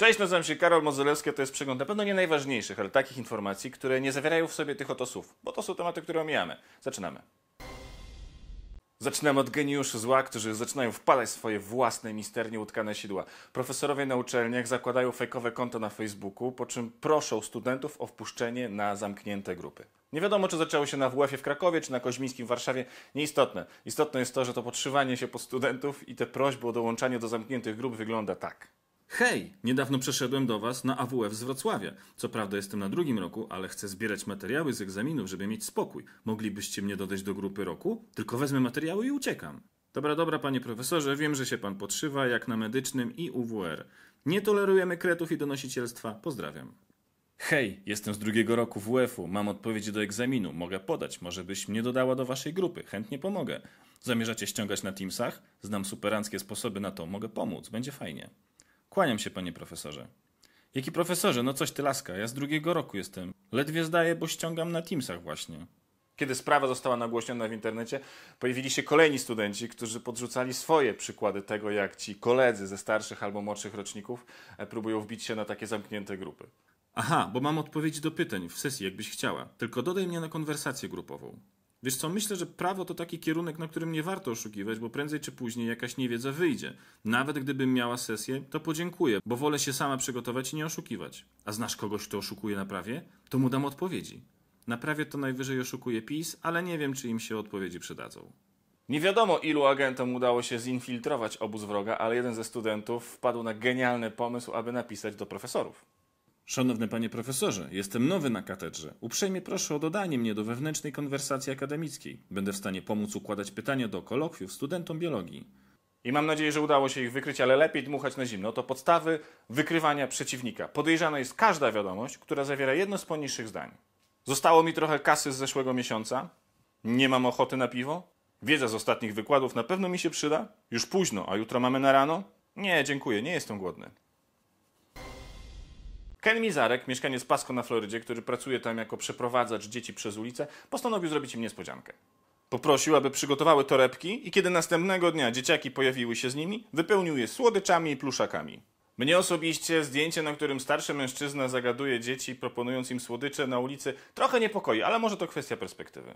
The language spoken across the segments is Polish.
Cześć, nazywam się Karol Mozelewski, to jest przegląd na pewno nie najważniejszych, ale takich informacji, które nie zawierają w sobie tych oto słów, bo to są tematy, które omijamy. Zaczynamy. Zaczynamy od geniuszy zła, którzy zaczynają wpadać w swoje własne misternie utkane sidła. Profesorowie na uczelniach zakładają fejkowe konto na Facebooku, po czym proszą studentów o wpuszczenie na zamknięte grupy. Nie wiadomo, czy zaczęło się na WF-ie w Krakowie, czy na Koźmińskim w Warszawie. Nieistotne. Istotne jest to, że to podszywanie się pod studentów i te prośby o dołączanie do zamkniętych grup wygląda tak. Hej, niedawno przeszedłem do Was na AWF z Wrocławia. Co prawda jestem na drugim roku, ale chcę zbierać materiały z egzaminów, żeby mieć spokój. Moglibyście mnie dodać do grupy roku? Tylko wezmę materiały i uciekam. Dobra, dobra, panie profesorze, wiem, że się pan podszywa, jak na medycznym i UWR. Nie tolerujemy kretów i donosicielstwa. Pozdrawiam. Hej, jestem z drugiego roku WF-u, mam odpowiedzi do egzaminu, mogę podać, może byś mnie dodała do waszej grupy, chętnie pomogę. Zamierzacie ściągać na Teamsach? Znam superanckie sposoby na to, mogę pomóc, będzie fajnie. Kłaniam się, panie profesorze. Jaki profesorze, no coś ty laska, ja z drugiego roku jestem. Ledwie zdaję, bo ściągam na Teamsach właśnie. Kiedy sprawa została nagłośniona w internecie, pojawili się kolejni studenci, którzy podrzucali swoje przykłady tego, jak ci koledzy ze starszych albo młodszych roczników e, próbują wbić się na takie zamknięte grupy. Aha, bo mam odpowiedzi do pytań w sesji, jakbyś chciała. Tylko dodaj mnie na konwersację grupową. Wiesz co, myślę, że prawo to taki kierunek, na którym nie warto oszukiwać, bo prędzej czy później jakaś niewiedza wyjdzie. Nawet gdybym miała sesję, to podziękuję, bo wolę się sama przygotować i nie oszukiwać. A znasz kogoś, kto oszukuje na prawie? To mu dam odpowiedzi. Na prawie to najwyżej oszukuje PiS, ale nie wiem, czy im się odpowiedzi przydadzą. Nie wiadomo, ilu agentom udało się zinfiltrować obóz wroga, ale jeden ze studentów wpadł na genialny pomysł, aby napisać do profesorów. Szanowny panie profesorze, jestem nowy na katedrze. Uprzejmie proszę o dodanie mnie do wewnętrznej konwersacji akademickiej. Będę w stanie pomóc układać pytania do kolokwiów studentom biologii. I mam nadzieję, że udało się ich wykryć, ale lepiej dmuchać na zimno. To podstawy wykrywania przeciwnika. Podejrzana jest każda wiadomość, która zawiera jedno z poniższych zdań. Zostało mi trochę kasy z zeszłego miesiąca. Nie mam ochoty na piwo. Wiedza z ostatnich wykładów na pewno mi się przyda. Już późno, a jutro mamy na rano. Nie, dziękuję, nie jestem głodny. Ken Mizarek, mieszkaniec Pasco na Florydzie, który pracuje tam jako przeprowadzacz dzieci przez ulicę, postanowił zrobić im niespodziankę. Poprosił, aby przygotowały torebki i kiedy następnego dnia dzieciaki pojawiły się z nimi, wypełnił je słodyczami i pluszakami. Mnie osobiście zdjęcie, na którym starszy mężczyzna zagaduje dzieci, proponując im słodycze na ulicy, trochę niepokoi, ale może to kwestia perspektywy.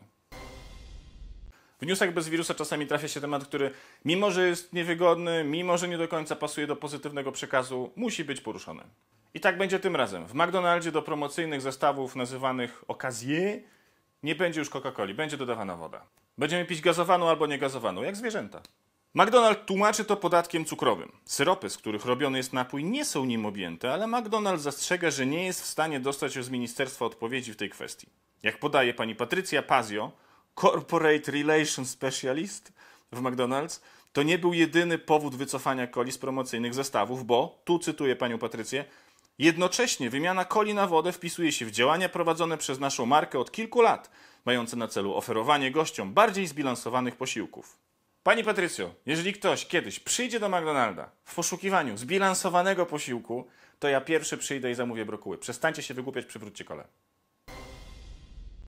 W newsach bez wirusa czasami trafia się temat, który mimo, że jest niewygodny, mimo, że nie do końca pasuje do pozytywnego przekazu, musi być poruszony. I tak będzie tym razem. W McDonaldzie do promocyjnych zestawów nazywanych okazje nie będzie już Coca-Coli, będzie dodawana woda. Będziemy pić gazowaną albo niegazowaną, jak zwierzęta. McDonald tłumaczy to podatkiem cukrowym. Syropy, z których robiony jest napój, nie są nim objęte, ale McDonald zastrzega, że nie jest w stanie dostać z ministerstwa odpowiedzi w tej kwestii. Jak podaje pani Patrycja Pazio, Corporate Relations Specialist w McDonald's, to nie był jedyny powód wycofania coli z promocyjnych zestawów, bo, tu cytuję panią Patrycję, Jednocześnie wymiana coli na wodę wpisuje się w działania prowadzone przez naszą markę od kilku lat, mające na celu oferowanie gościom bardziej zbilansowanych posiłków. Pani Patrycjo, jeżeli ktoś kiedyś przyjdzie do McDonalda w poszukiwaniu zbilansowanego posiłku, to ja pierwszy przyjdę i zamówię brokuły. Przestańcie się wygłupiać, przywróćcie kole.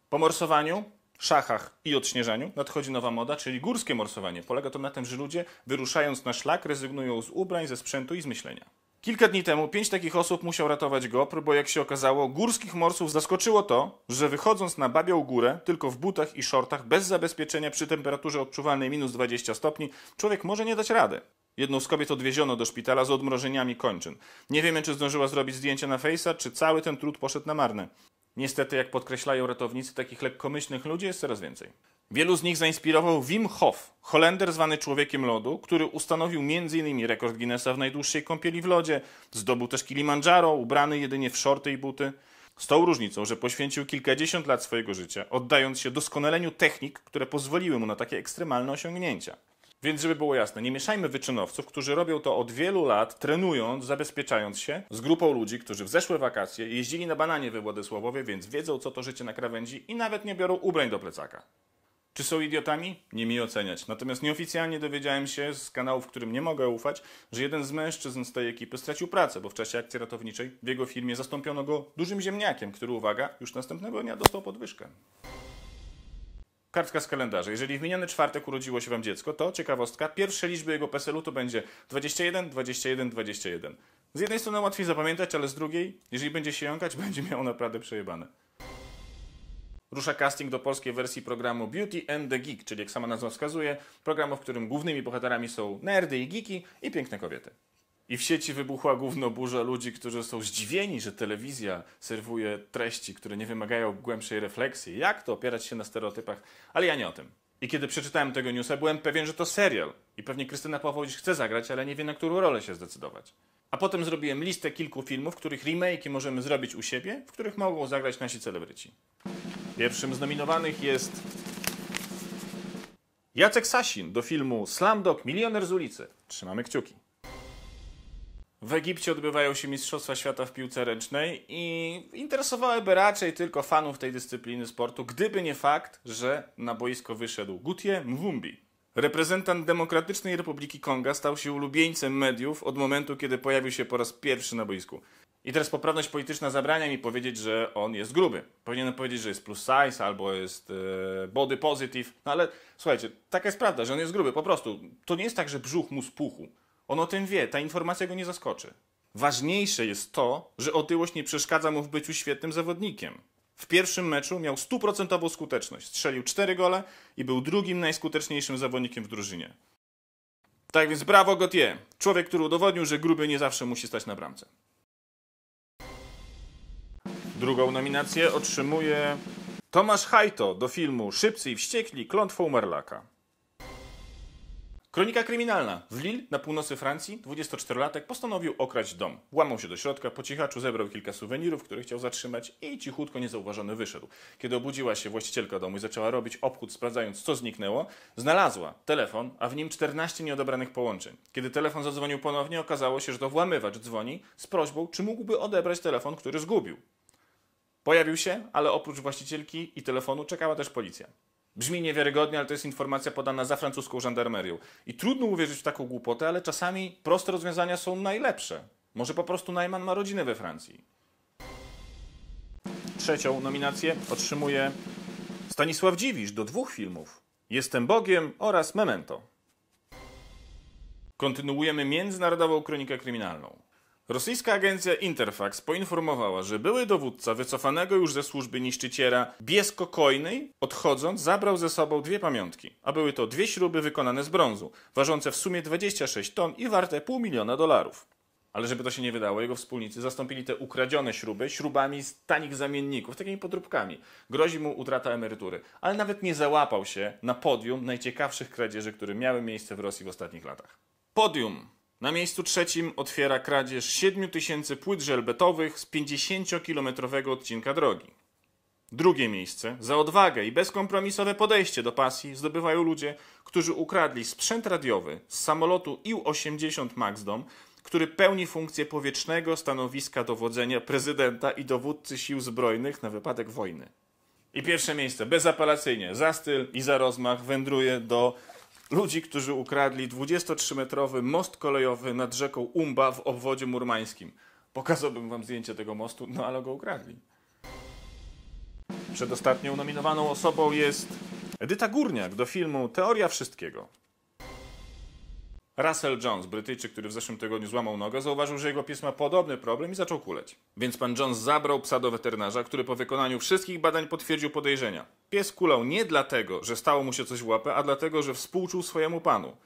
Po morsowaniu, szachach i odśnieżaniu nadchodzi nowa moda, czyli górskie morsowanie. Polega to na tym, że ludzie, wyruszając na szlak, rezygnują z ubrań, ze sprzętu i z myślenia. Kilka dni temu pięć takich osób musiał ratować GoPro, bo jak się okazało, górskich morsów zaskoczyło to, że wychodząc na Babią Górę, tylko w butach i shortach, bez zabezpieczenia, przy temperaturze odczuwalnej minus 20 stopni, człowiek może nie dać rady. Jedną z kobiet odwieziono do szpitala z odmrożeniami kończyn. Nie wiemy, czy zdążyła zrobić zdjęcia na fejsa, czy cały ten trud poszedł na marne. Niestety, jak podkreślają ratownicy, takich lekkomyślnych ludzi jest coraz więcej. Wielu z nich zainspirował Wim Hof, Holender zwany człowiekiem lodu, który ustanowił m.in. rekord Guinnessa w najdłuższej kąpieli w lodzie, zdobył też Kilimandżaro, ubrany jedynie w shorty i buty. Z tą różnicą, że poświęcił kilkadziesiąt lat swojego życia, oddając się doskonaleniu technik, które pozwoliły mu na takie ekstremalne osiągnięcia. Więc żeby było jasne, nie mieszajmy wyczynowców, którzy robią to od wielu lat, trenując, zabezpieczając się z grupą ludzi, którzy w zeszłe wakacje jeździli na bananie we Władysławowie, więc wiedzą co to życie na krawędzi i nawet nie biorą ubrań do plecaka. Czy są idiotami? Nie mi oceniać. Natomiast nieoficjalnie dowiedziałem się z kanału, w którym nie mogę ufać, że jeden z mężczyzn z tej ekipy stracił pracę, bo w czasie akcji ratowniczej w jego firmie zastąpiono go dużym ziemniakiem, który, uwaga, już następnego dnia dostał podwyżkę. Kartka z kalendarza. Jeżeli w miniony czwartek urodziło się Wam dziecko, to ciekawostka, pierwsze liczby jego PESEL-u to będzie 21, 21, 21. Z jednej strony łatwiej zapamiętać, ale z drugiej, jeżeli będzie się jąkać, będzie miał naprawdę przejebane rusza casting do polskiej wersji programu Beauty and the Geek, czyli jak sama nazwa wskazuje, programu, w którym głównymi bohaterami są nerdy i geeki i piękne kobiety. I w sieci wybuchła głównoburza burza ludzi, którzy są zdziwieni, że telewizja serwuje treści, które nie wymagają głębszej refleksji. Jak to opierać się na stereotypach? Ale ja nie o tym. I kiedy przeczytałem tego newsa, byłem pewien, że to serial. I pewnie Krystyna Pawłowicz chce zagrać, ale nie wie, na którą rolę się zdecydować. A potem zrobiłem listę kilku filmów, których remake możemy zrobić u siebie, w których mogą zagrać nasi celebryci. Pierwszym z nominowanych jest Jacek Sasin do filmu Slamdog Milioner z ulicy. Trzymamy kciuki. W Egipcie odbywają się Mistrzostwa Świata w piłce ręcznej i interesowałyby raczej tylko fanów tej dyscypliny sportu, gdyby nie fakt, że na boisko wyszedł Gutie Mwumbi. Reprezentant Demokratycznej Republiki Konga stał się ulubieńcem mediów od momentu, kiedy pojawił się po raz pierwszy na boisku. I teraz poprawność polityczna zabrania mi powiedzieć, że on jest gruby. Powinienem powiedzieć, że jest plus size albo jest e, body positive. No ale słuchajcie, taka jest prawda, że on jest gruby. Po prostu to nie jest tak, że brzuch mu spuchł. On o tym wie, ta informacja go nie zaskoczy. Ważniejsze jest to, że otyłość nie przeszkadza mu w byciu świetnym zawodnikiem. W pierwszym meczu miał stuprocentową skuteczność. Strzelił 4 gole i był drugim najskuteczniejszym zawodnikiem w drużynie. Tak więc brawo Gautier, człowiek, który udowodnił, że gruby nie zawsze musi stać na bramce. Drugą nominację otrzymuje Tomasz Hajto do filmu Szybcy i wściekli klątwą Merlaka. Kronika kryminalna. W Lille, na północy Francji, 24-latek postanowił okraść dom. Łamał się do środka, po cichaczu zebrał kilka suwenirów, które chciał zatrzymać i cichutko niezauważony wyszedł. Kiedy obudziła się właścicielka domu i zaczęła robić obchód, sprawdzając co zniknęło, znalazła telefon, a w nim 14 nieodebranych połączeń. Kiedy telefon zadzwonił ponownie, okazało się, że to włamywacz dzwoni z prośbą, czy mógłby odebrać telefon, który zgubił. Pojawił się, ale oprócz właścicielki i telefonu czekała też policja. Brzmi niewiarygodnie, ale to jest informacja podana za francuską żandarmerią. I trudno uwierzyć w taką głupotę, ale czasami proste rozwiązania są najlepsze. Może po prostu Najman ma rodzinę we Francji. Trzecią nominację otrzymuje Stanisław Dziwisz do dwóch filmów: Jestem Bogiem oraz Memento. Kontynuujemy międzynarodową kronikę kryminalną. Rosyjska agencja Interfax poinformowała, że były dowódca wycofanego już ze służby niszczyciela Bieskokojnej, odchodząc, zabrał ze sobą dwie pamiątki, a były to dwie śruby wykonane z brązu, ważące w sumie 26 ton i warte pół miliona dolarów. Ale żeby to się nie wydało, jego wspólnicy zastąpili te ukradzione śruby śrubami z tanich zamienników, takimi podróbkami. Grozi mu utrata emerytury, ale nawet nie załapał się na podium najciekawszych kradzieży, które miały miejsce w Rosji w ostatnich latach. Podium na miejscu trzecim otwiera kradzież 7000 płyt żelbetowych z 50-kilometrowego odcinka drogi. Drugie miejsce za odwagę i bezkompromisowe podejście do pasji zdobywają ludzie, którzy ukradli sprzęt radiowy z samolotu IU-80 Maxdom, który pełni funkcję powietrznego stanowiska dowodzenia prezydenta i dowódcy sił zbrojnych na wypadek wojny. I pierwsze miejsce bezapelacyjnie za styl i za rozmach wędruje do ludzi, którzy ukradli 23-metrowy most kolejowy nad rzeką Umba w obwodzie murmańskim. Pokazałbym wam zdjęcie tego mostu, no ale go ukradli. Przedostatnią nominowaną osobą jest Edyta Górniak do filmu Teoria Wszystkiego. Russell Jones, Brytyjczyk, który w zeszłym tygodniu złamał nogę, zauważył, że jego pies ma podobny problem i zaczął kuleć. Więc pan Jones zabrał psa do weterynarza, który po wykonaniu wszystkich badań potwierdził podejrzenia. Pies kulał nie dlatego, że stało mu się coś w łapę, a dlatego, że współczuł swojemu panu.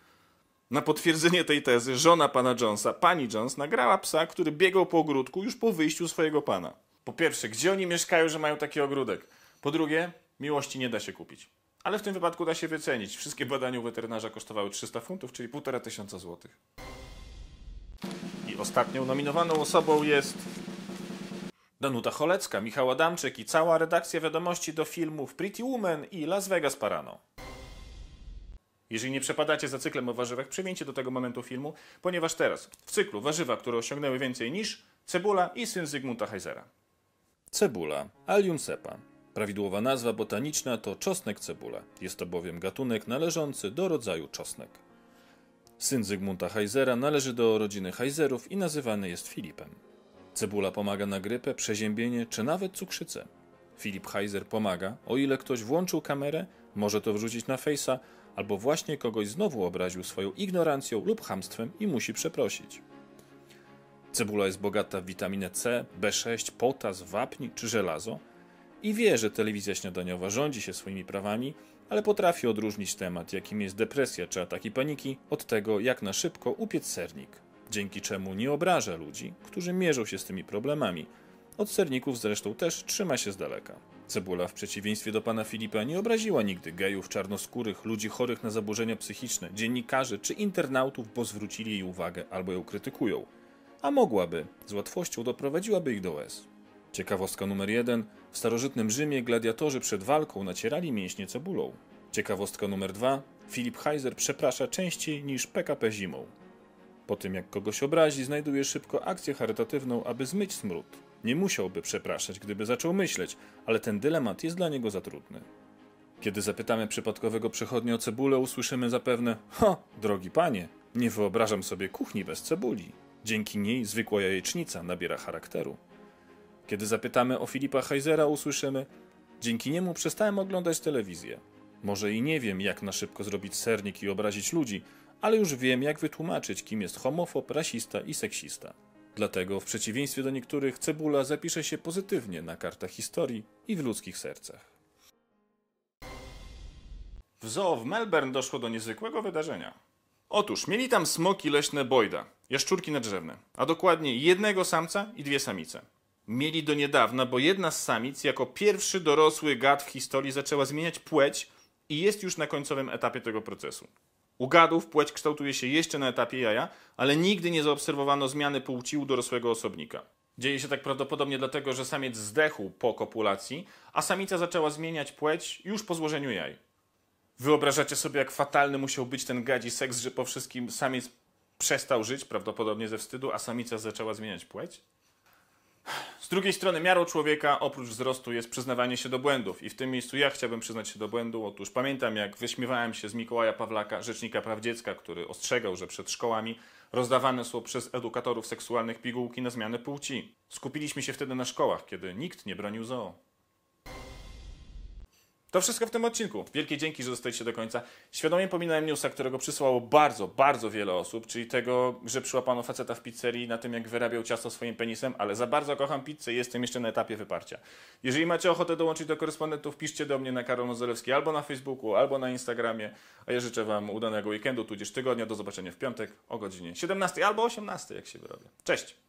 Na potwierdzenie tej tezy żona pana Jonesa, pani Jones, nagrała psa, który biegał po ogródku już po wyjściu swojego pana. Po pierwsze, gdzie oni mieszkają, że mają taki ogródek? Po drugie, miłości nie da się kupić ale w tym wypadku da się wycenić. Wszystkie badania u weterynarza kosztowały 300 funtów, czyli 1,5 tysiąca złotych. I ostatnią nominowaną osobą jest Danuta Cholecka, Michał Adamczyk i cała redakcja wiadomości do filmów Pretty Woman i Las Vegas Parano. Jeżeli nie przepadacie za cyklem o warzywach, przywieńcie do tego momentu filmu, ponieważ teraz w cyklu warzywa, które osiągnęły więcej niż cebula i syn Zygmunta Heisera. Cebula, Alium sepa, Prawidłowa nazwa botaniczna to czosnek cebula. Jest to bowiem gatunek należący do rodzaju czosnek. Syn Zygmunta Heizera należy do rodziny Heizerów i nazywany jest Filipem. Cebula pomaga na grypę, przeziębienie czy nawet cukrzycę. Filip Heizer pomaga, o ile ktoś włączył kamerę, może to wrzucić na fejsa, albo właśnie kogoś znowu obraził swoją ignorancją lub hamstwem i musi przeprosić. Cebula jest bogata w witaminę C, B6, potas, wapni czy żelazo, i wie, że telewizja śniadaniowa rządzi się swoimi prawami, ale potrafi odróżnić temat, jakim jest depresja czy ataki paniki, od tego, jak na szybko upiec sernik. Dzięki czemu nie obraża ludzi, którzy mierzą się z tymi problemami. Od serników zresztą też trzyma się z daleka. Cebula, w przeciwieństwie do pana Filipa, nie obraziła nigdy gejów, czarnoskórych, ludzi chorych na zaburzenia psychiczne, dziennikarzy czy internautów, bo zwrócili jej uwagę albo ją krytykują. A mogłaby, z łatwością doprowadziłaby ich do łez. Ciekawostka numer jeden. W starożytnym Rzymie gladiatorzy przed walką nacierali mięśnie cebulą. Ciekawostka numer dwa. Filip Heiser przeprasza częściej niż PKP zimą. Po tym jak kogoś obrazi, znajduje szybko akcję charytatywną, aby zmyć smród. Nie musiałby przepraszać, gdyby zaczął myśleć, ale ten dylemat jest dla niego za trudny. Kiedy zapytamy przypadkowego przechodnia o cebulę, usłyszymy zapewne: Ho, drogi panie, nie wyobrażam sobie kuchni bez cebuli. Dzięki niej zwykła jajecznica nabiera charakteru. Kiedy zapytamy o Filipa Heisera, usłyszymy: Dzięki niemu przestałem oglądać telewizję. Może i nie wiem, jak na szybko zrobić sernik i obrazić ludzi, ale już wiem, jak wytłumaczyć, kim jest homofob, rasista i seksista. Dlatego, w przeciwieństwie do niektórych, cebula zapisze się pozytywnie na kartach historii i w ludzkich sercach. W zoo w Melbourne doszło do niezwykłego wydarzenia. Otóż mieli tam smoki leśne Boyda, jaszczurki nadrzewne, a dokładnie jednego samca i dwie samice mieli do niedawna, bo jedna z samic jako pierwszy dorosły gad w historii zaczęła zmieniać płeć i jest już na końcowym etapie tego procesu. U gadów płeć kształtuje się jeszcze na etapie jaja, ale nigdy nie zaobserwowano zmiany płci u dorosłego osobnika. Dzieje się tak prawdopodobnie dlatego, że samiec zdechł po kopulacji, a samica zaczęła zmieniać płeć już po złożeniu jaj. Wyobrażacie sobie, jak fatalny musiał być ten gadzi seks, że po wszystkim samiec przestał żyć, prawdopodobnie ze wstydu, a samica zaczęła zmieniać płeć? Z drugiej strony miarą człowieka oprócz wzrostu jest przyznawanie się do błędów i w tym miejscu ja chciałbym przyznać się do błędu. Otóż pamiętam jak wyśmiewałem się z Mikołaja Pawlaka, rzecznika praw dziecka, który ostrzegał, że przed szkołami rozdawane są przez edukatorów seksualnych pigułki na zmianę płci. Skupiliśmy się wtedy na szkołach, kiedy nikt nie bronił zoo. To wszystko w tym odcinku. Wielkie dzięki, że zostaliście do końca. Świadomie pominąłem newsa, którego przysłało bardzo, bardzo wiele osób, czyli tego, że przyłapano faceta w pizzerii na tym, jak wyrabiał ciasto swoim penisem, ale za bardzo kocham pizzę i jestem jeszcze na etapie wyparcia. Jeżeli macie ochotę dołączyć do korespondentów, piszcie do mnie na Karol Mozolewski albo na Facebooku, albo na Instagramie. A ja życzę Wam udanego weekendu, tudzież tygodnia. Do zobaczenia w piątek o godzinie 17 albo 18, jak się wyrobię. Cześć!